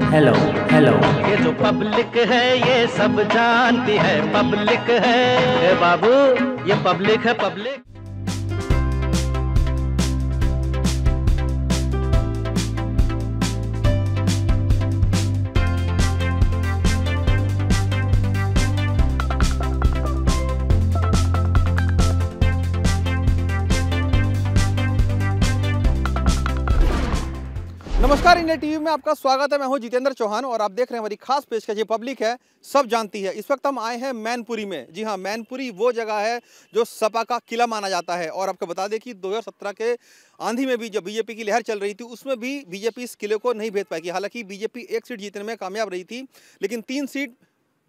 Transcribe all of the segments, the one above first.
Hello hello ये जो public है ये सब जानती है पब्लिक है बाबू ये पब्लिक है पब्लिक इंडिया टीवी में आपका स्वागत है मैं हूं जितेंद्र चौहान और आप देख रहे हैं हमारी खास पेश का ये पब्लिक है सब जानती है इस वक्त हम आए हैं मैनपुरी में जी हाँ मैनपुरी वो जगह है जो सपा का किला माना जाता है और आपको बता दें कि 2017 के आंधी में भी जब बीजेपी की लहर चल रही थी उसमें भी बीजेपी इस किले को नहीं भेज पाएगी हालांकि बीजेपी एक सीट जीतने में कामयाब रही थी लेकिन तीन सीट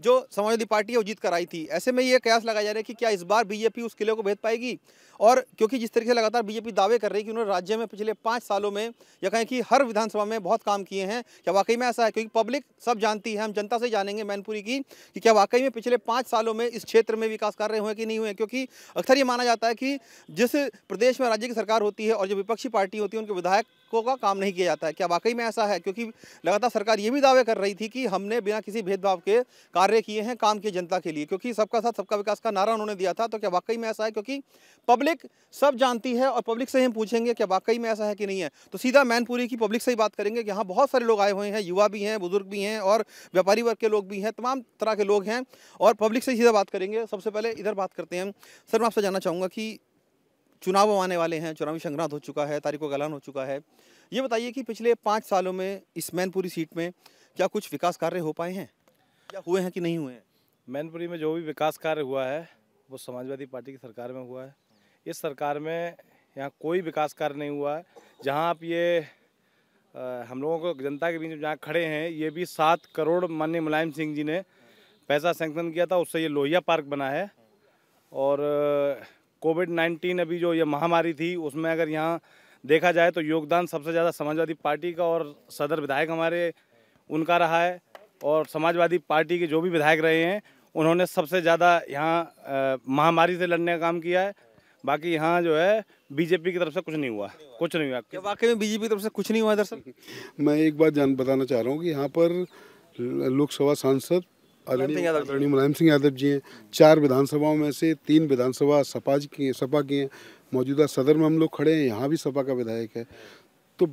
जो समाजवादी पार्टी है वो जीत कर आई थी ऐसे में ये कयास लगाया जा रहा है कि क्या इस बार बीजेपी उस किले को भेज पाएगी और क्योंकि जिस तरीके से लगातार बीजेपी दावे कर रही है कि उन्होंने राज्य में पिछले पाँच सालों में या कहें कि हर विधानसभा में बहुत काम किए हैं क्या वाकई में ऐसा है क्योंकि पब्लिक सब जानती है हम जनता से जानेंगे मैनपुरी की कि क्या वाकई में पिछले पाँच सालों में इस क्षेत्र में विकास कर रहे हुए कि नहीं हुए क्योंकि अक्सर ये माना जाता है कि जिस प्रदेश में राज्य की सरकार होती है और जो विपक्षी पार्टी होती है उनके विधायक को का काम नहीं किया जाता है क्या वाकई में ऐसा है क्योंकि लगातार सरकार ये भी दावे कर रही थी कि हमने बिना किसी भेदभाव के कार्य किए हैं काम किए जनता के लिए क्योंकि सबका साथ सबका विकास का नारा उन्होंने दिया था तो क्या वाकई में ऐसा है क्योंकि पब्लिक सब जानती है और पब्लिक से हम पूछेंगे क्या वाकई में ऐसा है कि नहीं है तो सीधा मैनपुरी की पब्लिक से ही बात करेंगे कि यहाँ बहुत सारे लोग आए हुए हैं युवा भी हैं बुजुर्ग भी हैं और व्यापारी वर्ग के लोग भी हैं तमाम तरह के लोग हैं और पब्लिक से सीधा बात करेंगे सबसे पहले इधर बात करते हैं सर मैं आपसे जानना चाहूँगा कि चुनाव आने वाले हैं चुनावी संग्राम हो चुका है तारीखों का ऐलान हो चुका है ये बताइए कि पिछले पाँच सालों में इस मैनपुरी सीट में क्या कुछ विकास कार्य हो पाए हैं या हुए हैं कि नहीं हुए हैं मैनपुरी में जो भी विकास कार्य हुआ है वो समाजवादी पार्टी की सरकार में हुआ है इस सरकार में यहाँ कोई विकास कार्य नहीं हुआ है जहाँ आप ये आ, हम लोगों को जनता के बीच में जहाँ खड़े हैं ये भी सात करोड़ माननीय मुलायम सिंह जी ने पैसा सेंक्शन किया था उससे ये लोहिया पार्क बना है और कोविड नाइन्टीन अभी जो ये महामारी थी उसमें अगर यहाँ देखा जाए तो योगदान सबसे ज़्यादा समाजवादी पार्टी का और सदर विधायक हमारे उनका रहा है और समाजवादी पार्टी के जो भी विधायक रहे हैं उन्होंने सबसे ज़्यादा यहाँ महामारी से लड़ने का काम किया है बाकी यहाँ जो है बीजेपी की तरफ से कुछ नहीं हुआ कुछ नहीं हुआ क्या वाकई में बीजेपी की तरफ से कुछ नहीं हुआ दरअसल मैं एक बात जान बताना चाह रहा हूँ कि यहाँ पर लोकसभा सांसद आदरणीय मुलायम सिंह यादव जी हैं चार विधानसभाओं में से तीन विधानसभा सपा की सपा की हैं मौजूदा सदर में हम लोग खड़े हैं यहाँ भी सपा का विधायक है तो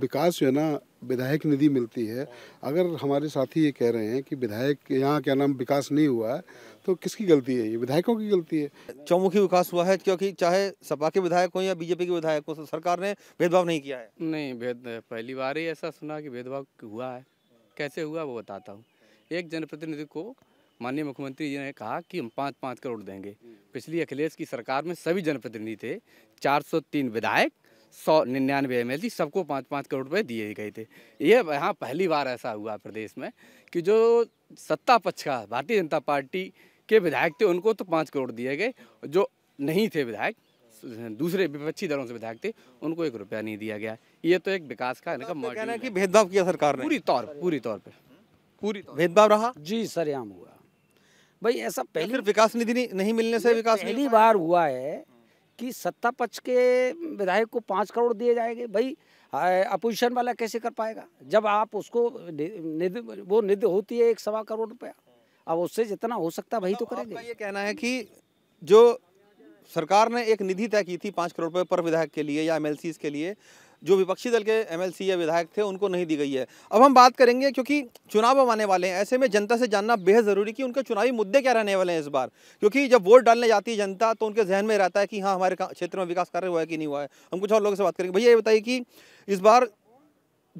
विकास जो है ना विधायक निधि मिलती है अगर हमारे साथी ये कह रहे हैं कि विधायक यहाँ क्या नाम विकास नहीं हुआ है तो किसकी गलती है ये विधायकों की गलती है चौमुखी विकास हुआ है क्योंकि चाहे सपा के विधायक हो या बीजेपी के विधायक हो सरकार ने भेदभाव नहीं किया है नहीं भेद पहली बार ही ऐसा सुना कि भेदभाव हुआ है कैसे हुआ वो बताता हूँ एक जनप्रतिनिधि को माननीय मुख्यमंत्री जी ने कहा कि हम पाँच पाँच करोड़ देंगे पिछली अखिलेश की सरकार में सभी जनप्रतिनिधि थे 403 विधायक सौ निन्यानवे एम सबको पाँच पाँच करोड़ रुपए दिए गए थे ये यहाँ पहली बार ऐसा हुआ प्रदेश में कि जो सत्ता पक्ष का भारतीय जनता पार्टी के विधायक थे उनको तो पाँच करोड़ दिए गए जो नहीं थे विधायक दूसरे विपक्षी दलों से विधायक थे उनको एक रुपया नहीं दिया गया ये तो एक विकास का इनका कहना कि भेदभाव किया सरकार ने पूरी तौर पूरी तौर पर पूरी तो भेदभाव रहा जी सर आम हुआ भाई ऐसा पहले विकास निधि नहीं मिलने से विकास पहली बार हुआ है कि सत्ता पक्ष के विधायक को पाँच करोड़ दिए जाएंगे भाई अपोजिशन वाला कैसे कर पाएगा जब आप उसको निधि वो निधि होती है एक सवा करोड़ रुपया अब उससे जितना हो सकता भाई तो मतलब करेंगे ये कहना है कि जो सरकार ने एक निधि तय की थी पाँच करोड़ रुपये पर विधायक के लिए या एम के लिए जो विपक्षी दल के एमएलसी या विधायक थे उनको नहीं दी गई है अब हम बात करेंगे क्योंकि चुनाव अब आने वाले हैं ऐसे में जनता से जानना बेहद ज़रूरी कि उनके चुनावी मुद्दे क्या रहने वाले हैं इस बार क्योंकि जब वोट डालने जाती है जनता तो उनके जहन में रहता है कि हाँ हमारे क्षेत्र में विकास कार्य हुआ है कि नहीं हुआ है हम कुछ और लोगों से बात करेंगे भैया ये बताइए कि इस बार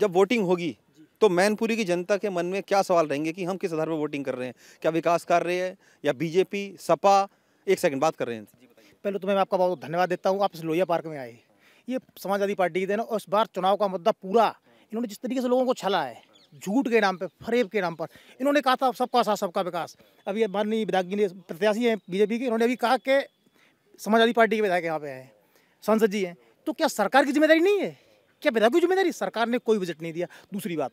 जब वोटिंग होगी तो मैनपुरी की जनता के मन में क्या सवाल रहेंगे कि हम किस आधार पर वोटिंग कर रहे हैं क्या विकास रहे हैं या बीजेपी सपा एक सेकंड बात कर रहे हैं पहले तो मैं आपका बहुत धन्यवाद देता हूँ आप इस लोहिया पार्क में आए ये समाजवादी पार्टी के दिन और इस बार चुनाव का मुद्दा पूरा इन्होंने जिस तरीके से लोगों को छला है झूठ के नाम पर फरेब के नाम पर इन्होंने कहा था सबका साथ सबका विकास अभी माननीय विधायक जी ने प्रत्याशी हैं बीजेपी के इन्होंने अभी कहा कि समाजवादी पार्टी के विधायक यहाँ पे हैं सांसद जी हैं तो क्या सरकार की जिम्मेदारी नहीं है क्या विधायक की जिम्मेदारी सरकार ने कोई बजट नहीं दिया दूसरी बात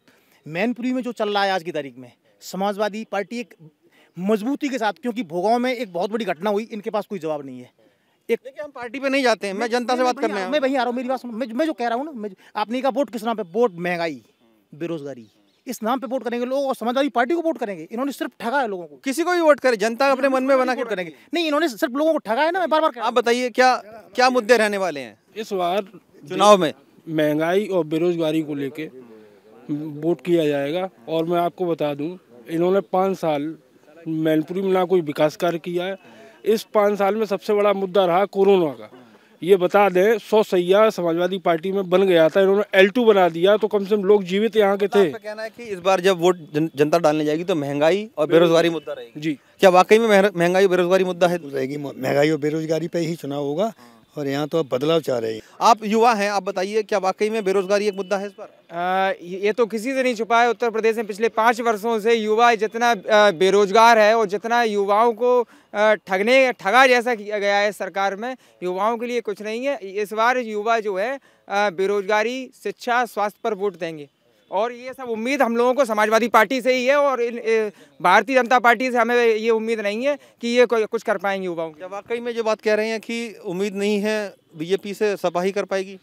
मैनपुरी में जो चल रहा है आज की तारीख में समाजवादी पार्टी एक मजबूती के साथ क्योंकि भोगांव में एक बहुत बड़ी घटना हुई इनके पास कोई जवाब नहीं है एक देखिए हम पार्टी पे नहीं जाते हैं मैं जनता से बात कर रहा हूँ मैं वहीं आ रहा हूँ मेरी बात सुनो मैं मैं जो कह रहा हूँ ना आपने कहा वोट किस नाम पे वोट महंगाई बेरोजगारी इस नाम पे वोट करेंगे लोग और समाजवादी पार्टी को वोट करेंगे इन्होंने सिर्फ ठगा है लोगों को किसी को भी वोट करे जनता अपने मन में बना के करेंगे नहीं इन्होंने सिर्फ लोगों को ठगा है ना मैं बार बार आप बताइए क्या क्या मुद्दे रहने वाले हैं इस बार चुनाव में महंगाई और बेरोजगारी को लेके वोट किया जाएगा और मैं आपको बता दूं इन्होंने पाँच साल मैनपुरी में ना कोई विकास कार्य किया है इस पाँच साल में सबसे बड़ा मुद्दा रहा कोरोना का ये बता दें सौ सैया समाजवादी पार्टी में बन गया था इन्होंने एल टू बना दिया तो कम से कम लोग जीवित यहाँ के थे कहना है कि इस बार जब वोट जन, जनता डालने जाएगी तो महंगाई और बेरोजगारी मुद्दा रहेगी जी क्या वाकई में महंगाई बेरोजगारी मुद्दा है तो रहेगी महंगाई और बेरोजगारी पे ही चुनाव होगा और यहाँ तो आप बदलाव चाह रहे हैं आप युवा हैं आप बताइए क्या वाकई में बेरोजगारी एक मुद्दा है इस पर आ, ये तो किसी से नहीं छुपा है उत्तर प्रदेश में पिछले पाँच वर्षों से युवा जितना बेरोजगार है और जितना युवाओं को ठगने ठगा जैसा किया गया है सरकार में युवाओं के लिए कुछ नहीं है इस बार युवा जो है बेरोजगारी शिक्षा स्वास्थ्य पर वोट देंगे और ये सब उम्मीद हम लोगों को समाजवादी पार्टी से ही है और भारतीय जनता पार्टी से हमें ये उम्मीद नहीं है कि ये कुछ कर पाएंगे युवाओं वाकई में जो बात कह रहे हैं कि उम्मीद नहीं है बीजेपी से सपा ही कर पाएगी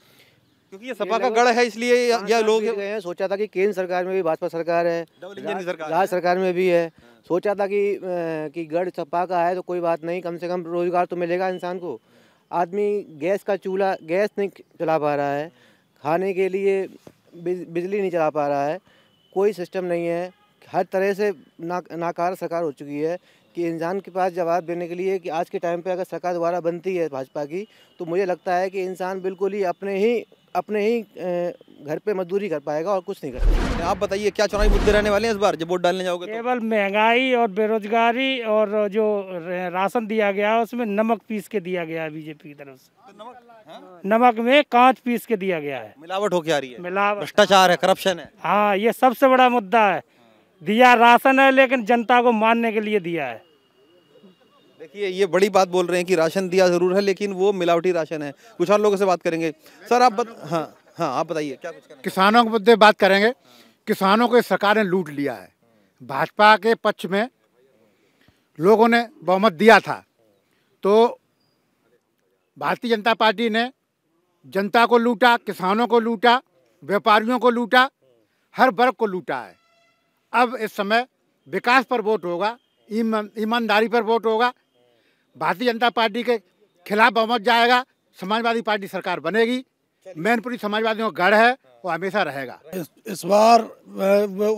क्योंकि ये सपा का गढ़ है इसलिए यह लोग हैं सोचा था कि केंद्र सरकार में भी भाजपा सरकार है राज्य सरकार में भी है सोचा था कि कि गढ़ सपा का है तो कोई बात नहीं कम से कम रोजगार तो मिलेगा इंसान को आदमी गैस का चूल्हा गैस नहीं चला पा रहा है खाने के लिए बिजली नहीं चला पा रहा है कोई सिस्टम नहीं है हर तरह से ना नाकार सरकार हो चुकी है कि इंसान के पास जवाब देने के लिए कि आज के टाइम पे अगर सरकार दोबारा बनती है भाजपा की तो मुझे लगता है कि इंसान बिल्कुल ही अपने ही अपने ही घर पे मजदूरी कर पाएगा और कुछ नहीं कर पाएगा आप बताइए क्या चुनावी मुद्दे रहने वाले हैं इस बार जब वोट डालने जाओगे तो? केवल तो? महंगाई और बेरोजगारी और जो राशन दिया गया है उसमें नमक पीस के दिया गया है बीजेपी की तरफ से तो नमक हाँ? नमक में कांच पीस के दिया गया है मिलावट होके आ रही है मिलावट भ्रष्टाचार है करप्शन है हाँ ये सबसे बड़ा मुद्दा है दिया राशन है लेकिन जनता को मानने के लिए दिया है देखिए ये बड़ी बात बोल रहे हैं कि राशन दिया ज़रूर है लेकिन वो मिलावटी राशन है कुछ और लोगों से बात करेंगे सर आप बत, हाँ हाँ आप बताइए क्या कुछ किसानों के मुद्दे बात करेंगे किसानों को सरकार ने लूट लिया है भाजपा के पक्ष में लोगों ने बहुमत दिया था तो भारतीय जनता पार्टी ने जनता को लूटा किसानों को लूटा व्यापारियों को लूटा हर वर्ग को लूटा है अब इस समय विकास पर वोट होगा ईमानदारी पर वोट होगा भारतीय जनता पार्टी के खिलाफ बहुमत जाएगा समाजवादी पार्टी सरकार बनेगी मैनपुरी समाजवादियों का गढ़ है वो हमेशा रहेगा इस, इस बार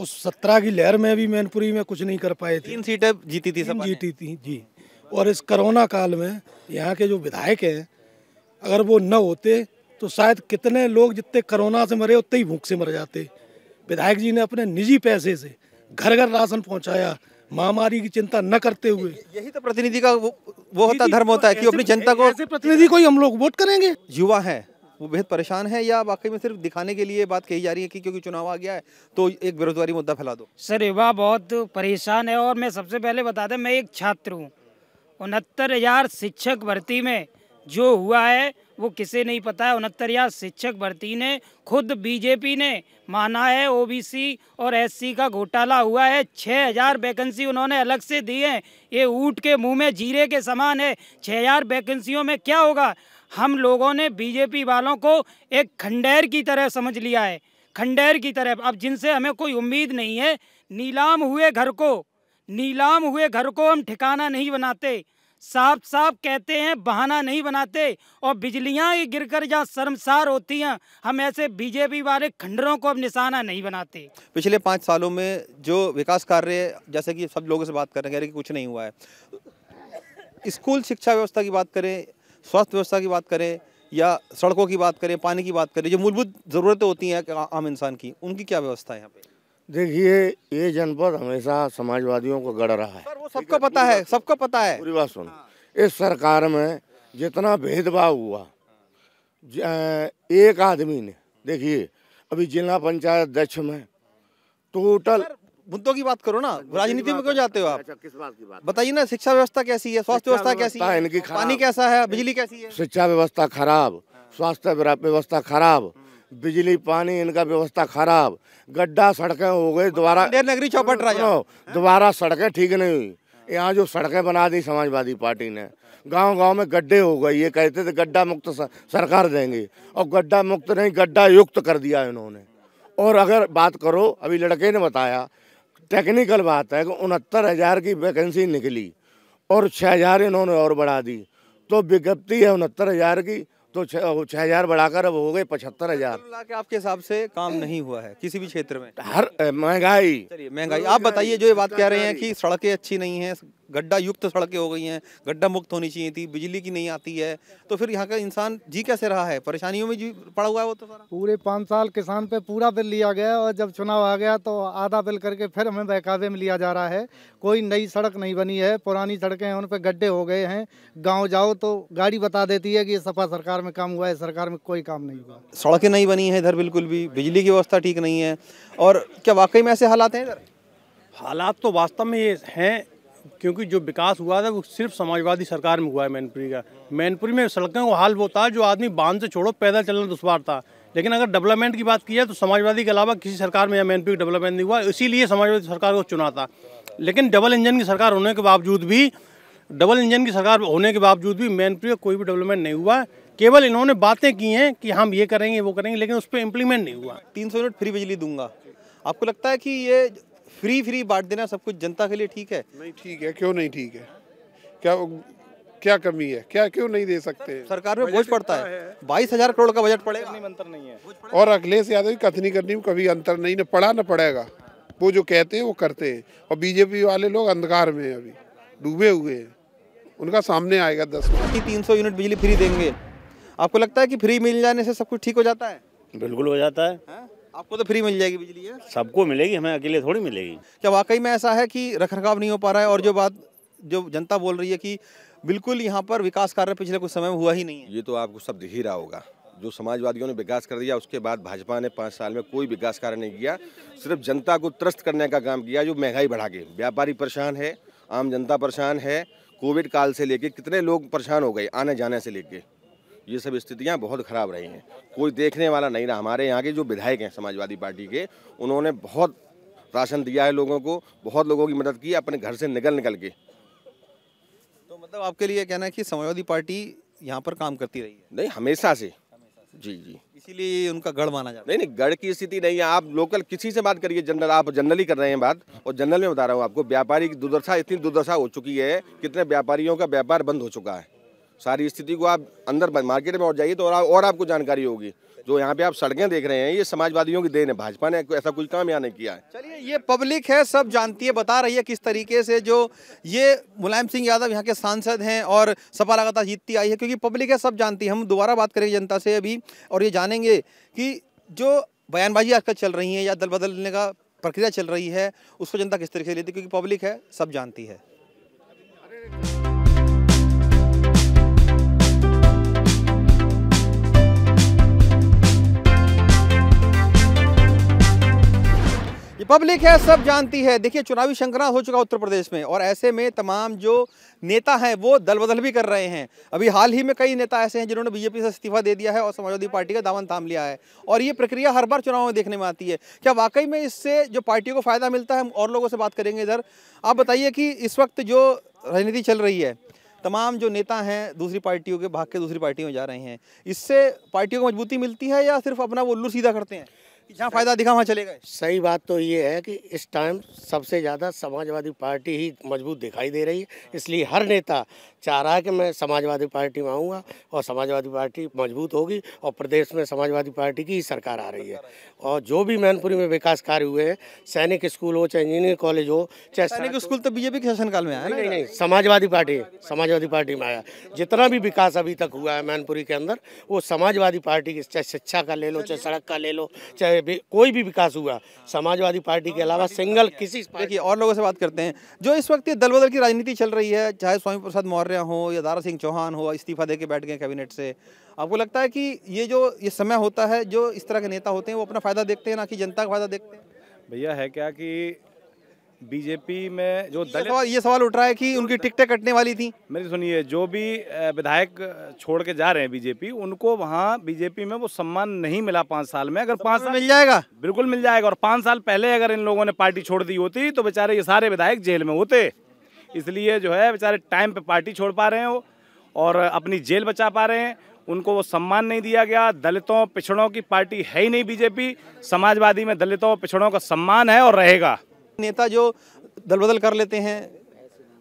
उस सत्रह की लहर में भी मैनपुरी में कुछ नहीं कर पाए थे तीन सीटें जीती थी सब जीती थी जी और इस कोरोना काल में यहाँ के जो विधायक हैं अगर वो न होते तो शायद कितने लोग जितने कोरोना से मरे उतने ही भूख से मर जाते विधायक जी ने अपने निजी पैसे से घर घर राशन पहुँचाया महामारी की चिंता न करते हुए यही तो प्रतिनिधि का वो, वो होता धर्म होता है कि अपनी जनता को प्रतिनिधि को ही हम लोग वोट करेंगे युवा है वो बेहद परेशान है या वाकई में सिर्फ दिखाने के लिए बात कही जा रही है कि क्योंकि चुनाव आ गया है तो एक बेरोजगारी मुद्दा फैला दो सर युवा बहुत परेशान है और मैं सबसे पहले बता दें मैं एक छात्र हूँ उनहत्तर हजार शिक्षक भर्ती में जो हुआ है वो किसे नहीं पता है उनहत्तर या शिक्षक भर्ती ने खुद बीजेपी ने माना है ओबीसी और एससी का घोटाला हुआ है 6000 वैकेंसी उन्होंने अलग से दी है ये ऊँट के मुंह में जीरे के समान है 6000 वैकेंसियों में क्या होगा हम लोगों ने बीजेपी वालों को एक खंडेर की तरह समझ लिया है खंडेर की तरह अब जिनसे हमें कोई उम्मीद नहीं है नीलाम हुए घर को नीलाम हुए घर को हम ठिकाना नहीं बनाते साफ साफ कहते हैं बहाना नहीं बनाते और बिजलियां ही गिरकर जहाँ शर्मसार होती हैं हम ऐसे बीजेपी वाले खंडरों को अब निशाना नहीं बनाते पिछले पाँच सालों में जो विकास कार्य जैसे कि सब लोगों से बात कर रहे हैं कि कुछ नहीं हुआ है स्कूल शिक्षा व्यवस्था की बात करें स्वास्थ्य व्यवस्था की बात करें या सड़कों की बात करें पानी की बात करें जो मूलभूत ज़रूरतें होती हैं आम इंसान की उनकी क्या व्यवस्था है यहाँ पे देखिए ये जनपद हमेशा समाजवादियों को गढ़ रहा है पर वो सबको पता है सबको पता है पूरी बात सुनो इस सरकार में जितना भेदभाव हुआ एक आदमी ने देखिए अभी जिला पंचायत अध्यक्ष में टोटल मुद्दों की बात करो ना राजनीति में क्यों जाते हो आप अच्छा, किस बात की बात बताइए ना शिक्षा व्यवस्था कैसी है स्वास्थ्य व्यवस्था कैसी है इनकी पानी कैसा है बिजली कैसी है शिक्षा व्यवस्था खराब स्वास्थ्य व्यवस्था खराब बिजली पानी इनका व्यवस्था खराब गड्ढा सड़कें हो गई दोबारा नगरी चौपट रहा दोबारा सड़कें ठीक नहीं हुई यहाँ जो सड़कें बना दी समाजवादी पार्टी ने गांव गांव में गड्ढे हो गए ये कहते थे गड्ढा मुक्त सरकार देंगे और गड्ढा मुक्त नहीं गड्ढा युक्त कर दिया इन्होंने और अगर बात करो अभी लड़के ने बताया टेक्निकल बात है कि उनहत्तर हज़ार की वैकेंसी निकली और छः हज़ार इन्होंने और बढ़ा दी तो विज्ञप्ति है उनहत्तर हज़ार की तो छह हजार बढ़ाकर अब हो गए पचहत्तर हजार तो के आपके हिसाब से काम नहीं हुआ है किसी भी क्षेत्र में हर महंगाई महंगाई आप बताइए जो ये बात कह रहे हैं कि सड़कें अच्छी नहीं है गड्ढा युक्त सड़कें हो गई हैं गड्ढा मुक्त होनी चाहिए थी बिजली की नहीं आती है तो फिर यहाँ का इंसान जी कैसे रहा है परेशानियों में जी पड़ा हुआ है वो तो सारा पूरे पाँच साल किसान पे पूरा बिल लिया गया और जब चुनाव आ गया तो आधा बिल करके फिर हमें बहकावे में लिया जा रहा है कोई नई सड़क नहीं बनी है पुरानी सड़कें हैं उन पर गड्ढे हो गए हैं गाँव जाओ तो गाड़ी बता देती है कि ये सपा सरकार में काम हुआ है सरकार में कोई काम नहीं हुआ सड़कें नहीं बनी है इधर बिल्कुल भी बिजली की व्यवस्था ठीक नहीं है और क्या वाकई में ऐसे हालात हैं इधर हालात तो वास्तव में ये हैं क्योंकि जो विकास हुआ था वो सिर्फ समाजवादी सरकार में हुआ है मैनपुरी का मैनपुरी में सड़कों का हाल वो था जो आदमी बांध से छोड़ो पैदल चलना तो दुश्वार था लेकिन अगर डेवलपमेंट की बात की जाए तो समाजवादी के अलावा किसी सरकार में या मैनपुरी डेवलपमेंट नहीं हुआ इसीलिए समाजवादी सरकार को चुना था लेकिन डबल इंजन की सरकार होने के बावजूद भी डबल इंजन की सरकार होने के बावजूद भी मैनपुरी का कोई भी डेवलपमेंट नहीं हुआ केवल इन्होंने बातें की हैं कि हम ये करेंगे वो करेंगे लेकिन उस पर इम्प्लीमेंट नहीं हुआ तीन सौ यूनिट फ्री बिजली दूंगा आपको लगता है कि ये फ्री फ्री बांट देना सब कुछ जनता के लिए ठीक है नहीं ठीक है क्यों नहीं ठीक है क्या क्या कमी है क्या क्यों नहीं दे सकते सरकार में बोझ पड़ता है बाईस हजार करोड़ का बजट पड़ेगा नहीं अंतर नहीं है और अखिलेश यादव की कथनी करनी में कभी अंतर नहीं पड़ा न पड़ेगा वो जो कहते हैं वो करते हैं और बीजेपी वाले लोग अंधकार में अभी डूबे हुए हैं उनका सामने आएगा दस तीन सौ यूनिट बिजली फ्री देंगे आपको लगता है कि फ्री मिल जाने से सब कुछ ठीक हो जाता है बिल्कुल हो जाता है हाँ? आपको तो फ्री मिल जाएगी बिजली है सबको मिलेगी हमें अकेले थोड़ी मिलेगी क्या वाकई में ऐसा है कि रख रखाव नहीं हो पा रहा है और जो बात जो जनता बोल रही है कि बिल्कुल यहाँ पर विकास कार्य पिछले कुछ समय में हुआ ही नहीं है ये तो आपको सब दिख ही रहा होगा जो समाजवादियों ने विकास कर दिया उसके बाद भाजपा ने पाँच साल में कोई विकास कार्य नहीं किया सिर्फ जनता को त्रस्त करने का काम किया जो महंगाई बढ़ा के व्यापारी परेशान है आम जनता परेशान है कोविड काल से लेके कितने लोग परेशान हो गए आने जाने से लेके ये सब स्थितियाँ बहुत ख़राब रही हैं कोई देखने वाला नहीं रहा हमारे यहाँ के जो विधायक हैं समाजवादी पार्टी के उन्होंने बहुत राशन दिया है लोगों को बहुत लोगों की मदद की अपने घर से निकल निकल के तो मतलब आपके लिए कहना है कि समाजवादी पार्टी यहाँ पर काम करती रही है नहीं हमेशा से जी जी इसीलिए उनका गढ़ माना जाता है नहीं नहीं गढ़ की स्थिति नहीं है आप लोकल किसी से बात करिए जनरल आप जनरली कर रहे हैं बात और जनरल में बता रहा हूँ आपको व्यापारी की दुर्दशा इतनी दुर्दशा हो चुकी है कितने व्यापारियों का व्यापार बंद हो चुका है सारी स्थिति को आप अंदर मार्केट में और जाइए तो और, आ, और आपको जानकारी होगी जो यहाँ पे आप सड़कें देख रहे हैं ये समाजवादियों की देन है भाजपा ने ऐसा कुछ काम यहाँ नहीं किया है चलिए ये पब्लिक है सब जानती है बता रही है किस तरीके से जो ये मुलायम सिंह यादव यहाँ के सांसद हैं और सपा लगातार जीतती आई है क्योंकि पब्लिक है सब जानती है हम दोबारा बात करेंगे जनता से अभी और ये जानेंगे कि जो बयानबाजी आजकल चल रही है या दल बदलने का प्रक्रिया चल रही है उसको जनता किस तरीके से लेती है क्योंकि पब्लिक है सब जानती है पब्लिक है सब जानती है देखिए चुनावी शंकरा हो चुका उत्तर प्रदेश में और ऐसे में तमाम जो नेता हैं वो दल बदल भी कर रहे हैं अभी हाल ही में कई नेता ऐसे हैं जिन्होंने बीजेपी से इस्तीफा दे दिया है और समाजवादी पार्टी का दामन थाम लिया है और ये प्रक्रिया हर बार चुनाव में देखने में आती है क्या वाकई में इससे जो पार्टियों को फ़ायदा मिलता है हम और लोगों से बात करेंगे इधर आप बताइए कि इस वक्त जो राजनीति चल रही है तमाम जो नेता हैं दूसरी पार्टियों के भाग के दूसरी पार्टियों में जा रहे हैं इससे पार्टियों को मजबूती मिलती है या सिर्फ अपना वो उल्लू सीधा करते हैं कि जहाँ फायदा दिखा वहाँ चले गए सही बात तो ये है कि इस टाइम सबसे ज़्यादा समाजवादी पार्टी ही मजबूत दिखाई दे रही है इसलिए हर नेता चाह रहा है कि मैं समाजवादी पार्टी में आऊँगा और समाजवादी पार्टी मजबूत होगी और प्रदेश में समाजवादी पार्टी की ही सरकार आ रही है और जो भी मैनपुरी में विकास कार्य हुए हैं सैनिक स्कूल हो चाहे इंजीनियरिंग कॉलेज हो चाहे सैनिक स्कूल तो बीजेपी के शासनकाल में आया नहीं नहीं समाजवादी पार्टी समाजवादी पार्टी में आया जितना भी विकास अभी तक हुआ है मैनपुरी के अंदर वो समाजवादी पार्टी की चाहे शिक्षा का ले लो चाहे सड़क का ले लो चाहे कोई भी विकास हुआ समाजवादी पार्टी के अलावा सिंगल किसी और लोगों से बात करते हैं जो इस वक्त दल बदल की राजनीति चल रही है चाहे स्वामी प्रसाद मौर्य मौर्य हो या दारा सिंह चौहान हो इस्तीफा दे के बैठ गए कैबिनेट से आपको लगता है कि ये जो ये समय होता है जो इस तरह के नेता होते हैं वो अपना फ़ायदा देखते हैं ना कि जनता का फायदा देखते हैं भैया है क्या कि बीजेपी में जो दलित सवाल ये सवाल उठ रहा है कि उनकी टिकटें कटने वाली थी मेरी सुनिए जो भी विधायक छोड़ के जा रहे हैं बीजेपी उनको वहाँ बीजेपी में वो सम्मान नहीं मिला पाँच साल में अगर पाँच साल मिल जाएगा बिल्कुल मिल जाएगा और पाँच साल पहले अगर इन लोगों ने पार्टी छोड़ दी होती तो बेचारे ये सारे विधायक जेल में होते इसलिए जो है बेचारे टाइम पे पार्टी छोड़ पा रहे हैं वो और अपनी जेल बचा पा रहे हैं उनको वो सम्मान नहीं दिया गया दलितों पिछड़ों की पार्टी है ही नहीं बीजेपी समाजवादी में दलितों पिछड़ों का सम्मान है और रहेगा नेता जो दल बदल कर लेते हैं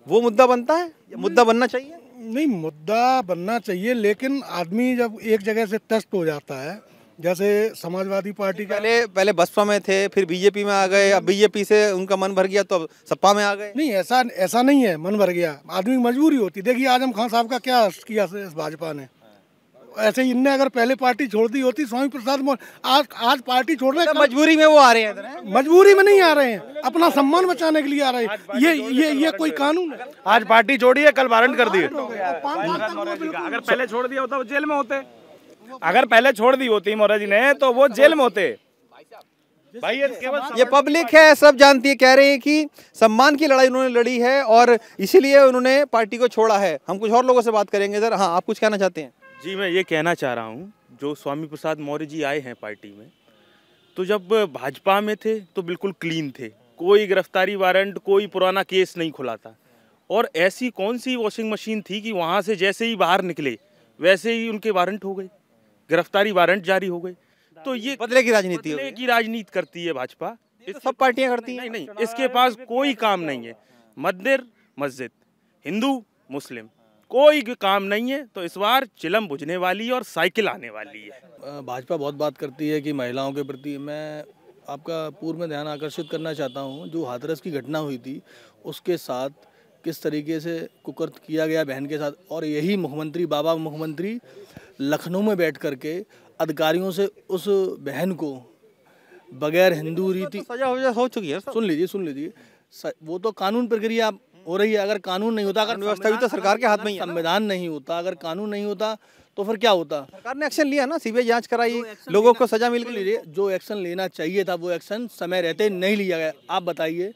वो मुद्दा बनता है मुद्दा बनना चाहिए नहीं मुद्दा बनना चाहिए लेकिन आदमी जब एक जगह से तस्त हो जाता है जैसे समाजवादी पार्टी पहले पहले बसपा में थे फिर बीजेपी में आ गए अब बीजेपी से उनका मन भर गया तो सपा में आ गए नहीं ऐसा ऐसा नहीं है मन भर गया आदमी मजबूरी होती देखिए आजम खान साहब का क्या किया भाजपा ने ऐसे इनने अगर पहले पार्टी छोड़ दी होती स्वामी प्रसाद आज आज पार्टी छोड़ रहे तो मजबूरी में वो आ रहे हैं मजबूरी में नहीं आ रहे हैं अपना सम्मान बचाने के लिए आ रहे हैं ये ये ये कोई कानून है आज पार्टी छोड़ी है कल वारंट कर दिए अगर पहले छोड़ दिया होता वो जेल में होते अगर पहले छोड़ दी होती मोरा जी ने तो वो जेल में होते भाई ये पब्लिक है सब जानती है कह रहे हैं कि सम्मान की लड़ाई उन्होंने लड़ी है और इसीलिए उन्होंने पार्टी को छोड़ा है हम कुछ और लोगों से बात करेंगे सर हाँ आप कुछ कहना चाहते हैं जी मैं ये कहना चाह रहा हूँ जो स्वामी प्रसाद मौर्य जी आए हैं पार्टी में तो जब भाजपा में थे तो बिल्कुल क्लीन थे कोई गिरफ्तारी वारंट कोई पुराना केस नहीं खुला था और ऐसी कौन सी वॉशिंग मशीन थी कि वहाँ से जैसे ही बाहर निकले वैसे ही उनके वारंट हो गए गिरफ्तारी वारंट जारी हो गए तो ये बदले की राजनीति की राजनीति करती है भाजपा तो सब पार्टियां करती हैं नहीं नहीं इसके पास कोई काम नहीं है मंदिर मस्जिद हिंदू मुस्लिम कोई काम नहीं है तो इस बार चिलम बुझने वाली और साइकिल आने वाली है भाजपा बहुत बात करती है कि महिलाओं के प्रति मैं आपका पूर्व में ध्यान आकर्षित करना चाहता हूँ जो हाथरस की घटना हुई थी उसके साथ किस तरीके से कुकृत किया गया बहन के साथ और यही मुख्यमंत्री बाबा मुख्यमंत्री लखनऊ में बैठ कर के अधिकारियों से उस बहन को बगैर हिंदू रीति तो सजा वजा हो चुकी है सुन लीजिए सुन लीजिए वो तो कानून प्रक्रिया हो रही है अगर कानून नहीं होता अगर व्यवस्था भी तो सरकार के हाथ में ही संविधान नहीं होता अगर कानून नहीं होता तो फिर क्या होता सरकार ने एक्शन लिया ना सीबीआई जांच कराई लोगों को सजा मिल गई जो एक्शन लेना चाहिए था वो एक्शन समय रहते नहीं लिया गया आप बताइए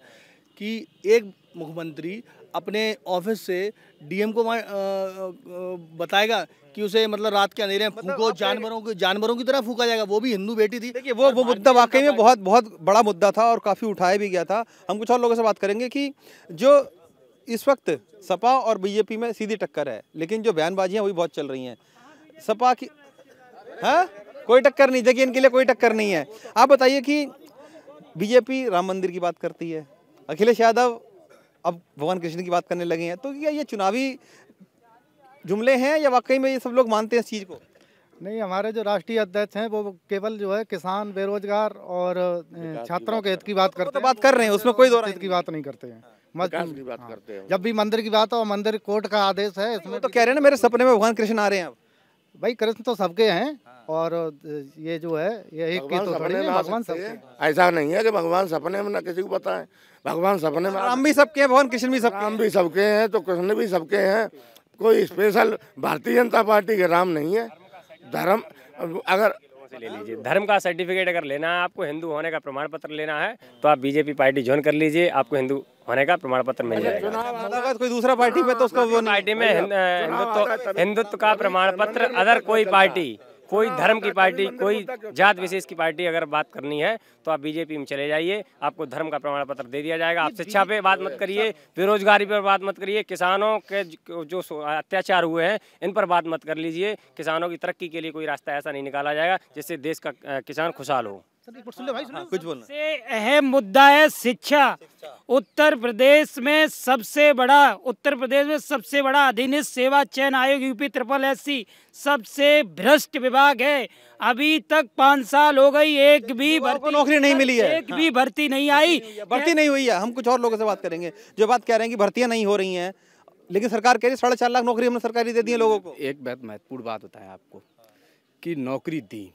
कि एक मुख्यमंत्री अपने ऑफिस से डीएम को वहाँ बताएगा कि उसे मतलब रात के अंधेरे में मतलब फूको जानवरों को जानवरों की तरह फूका जाएगा वो भी हिंदू बेटी थी देखिए वो वो मुद्दा वाकई में बहुत बहुत बड़ा मुद्दा था और काफ़ी उठाया भी गया था हम कुछ और लोगों से बात करेंगे कि जो इस वक्त सपा और बीजेपी में सीधी टक्कर है लेकिन जो बयानबाजियाँ वही बहुत चल रही हैं सपा की हाँ कोई टक्कर नहीं देखिए इनके लिए कोई टक्कर नहीं है आप बताइए कि बीजेपी राम मंदिर की बात करती है अखिलेश यादव अब भगवान कृष्ण की बात करने लगे हैं तो क्या ये चुनावी जुमले हैं या वाकई में ये सब लोग मानते हैं इस चीज़ को नहीं हमारे जो राष्ट्रीय अध्यक्ष हैं वो केवल जो है किसान बेरोजगार और छात्रों के हित की बात तो करते तो बात कर रहे हैं उसमें कोई दो हित की बात नहीं करते हैं हाँ, मजदूर की बात हाँ। करते हैं जब भी मंदिर की बात हो मंदिर कोर्ट का आदेश है इसमें तो कह रहे हैं ना मेरे सपने में भगवान कृष्ण आ रहे हैं अब भाई कृष्ण तो सबके हैं हाँ। और ये जो है ये एक की तो सपने में भगवान सबके ऐसा नहीं है कि भगवान सपने में ना किसी को है भगवान सपने में राम भी सबके हैं भगवान कृष्ण भी सबके राम भी सबके हैं तो कृष्ण भी सबके हैं कोई स्पेशल भारतीय जनता पार्टी के राम नहीं है धर्म अगर ले लीजिए धर्म का सर्टिफिकेट अगर लेना है आपको हिंदू होने का प्रमाण पत्र लेना है तो आप बीजेपी पार्टी ज्वाइन कर लीजिए आपको हिंदू होने का प्रमाण पत्र मिल अच्छा, जाएगा अगर कोई दूसरा पार्टी में तो उसका वो पार्टी में हिंदुत्व तो हिंदुत्व का प्रमाण पत्र अदर कोई पार्टी कोई धर्म की पार्टी कोई जात विशेष की पार्टी अगर बात करनी है तो आप बीजेपी में चले जाइए आपको धर्म का प्रमाण पत्र दे दिया जाएगा आप शिक्षा पे बात मत करिए बेरोजगारी पर बात मत करिए किसानों के जो अत्याचार हुए हैं इन पर बात मत कर लीजिए किसानों की तरक्की के लिए कोई रास्ता ऐसा नहीं निकाला जाएगा जिससे देश का किसान खुशहाल हो कुछ बोलना अहम मुद्दा है शिक्षा उत्तर प्रदेश में सबसे बड़ा उत्तर प्रदेश में सबसे बड़ा अधीनिस्थ सेवा चयन आयोग यूपी त्रिपल एस सबसे भ्रष्ट विभाग है अभी तक पाँच साल हो गई एक भी भर्ती नौकरी नहीं मिली है एक भी भर्ती नहीं आई भर्ती नहीं हुई है हम कुछ और लोगों से बात करेंगे जो बात कह रहे हैं कि भर्तियाँ नहीं हो रही हैं लेकिन सरकार कह रही है साढ़े चार लाख नौकरी हमने सरकारी दे दी है लोगों को एक बहुत महत्वपूर्ण बात बताएं आपको कि नौकरी दी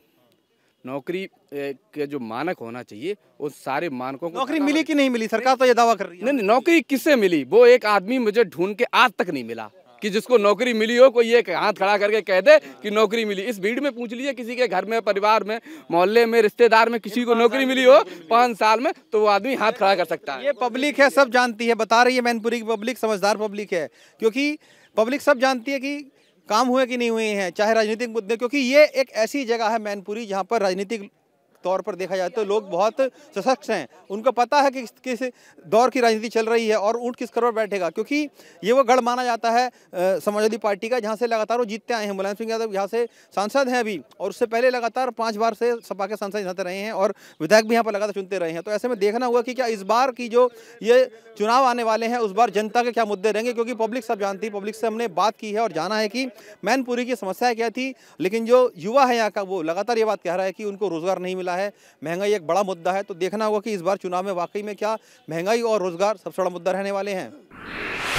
नौकरी के जो मानक होना चाहिए उन सारे मानकों को नौकरी मिली कि नहीं मिली सरकार तो ये दावा कर रही है नहीं नहीं नौकरी किससे मिली वो एक आदमी मुझे ढूंढ के आज तक नहीं मिला कि जिसको नौकरी मिली हो कोई एक हाथ खड़ा करके कह दे कि नौकरी मिली इस भीड़ में पूछ लीजिए किसी के घर में परिवार में मोहल्ले में रिश्तेदार में किसी को नौकरी मिली हो पाँच साल में तो वो आदमी हाथ खड़ा कर सकता है ये पब्लिक है सब जानती है बता रही है मैनपुरी की पब्लिक समझदार पब्लिक है क्योंकि पब्लिक सब जानती है कि काम हुए कि नहीं हुए हैं चाहे राजनीतिक मुद्दे क्योंकि ये एक ऐसी जगह है मैनपुरी जहाँ पर राजनीतिक तौर पर देखा जाए तो लोग बहुत सशक्त हैं उनको पता है कि किस दौर की राजनीति चल रही है और ऊँट किस करोड़ बैठेगा क्योंकि ये वो गढ़ माना जाता है समाजवादी पार्टी का जहाँ से लगातार वो जीतते आए हैं मुलायम सिंह यादव यहाँ से सांसद हैं अभी और उससे पहले लगातार पाँच बार से सपा के सांसद यहाँ रहे हैं और विधायक भी यहाँ पर लगातार चुनते रहे हैं तो ऐसे में देखना हुआ कि क्या इस बार की जो ये चुनाव आने वाले हैं उस बार जनता के क्या मुद्दे रहेंगे क्योंकि पब्लिक सब जानती है पब्लिक से हमने बात की है और जाना है कि मैनपुरी की समस्या क्या थी लेकिन जो युवा है यहाँ का वो लगातार ये बात कह रहा है कि उनको रोजगार नहीं मिला मिला है महंगाई एक बड़ा मुद्दा है तो देखना होगा कि इस बार चुनाव में वाकई में क्या महंगाई और रोजगार सबसे बड़ा मुद्दा रहने वाले हैं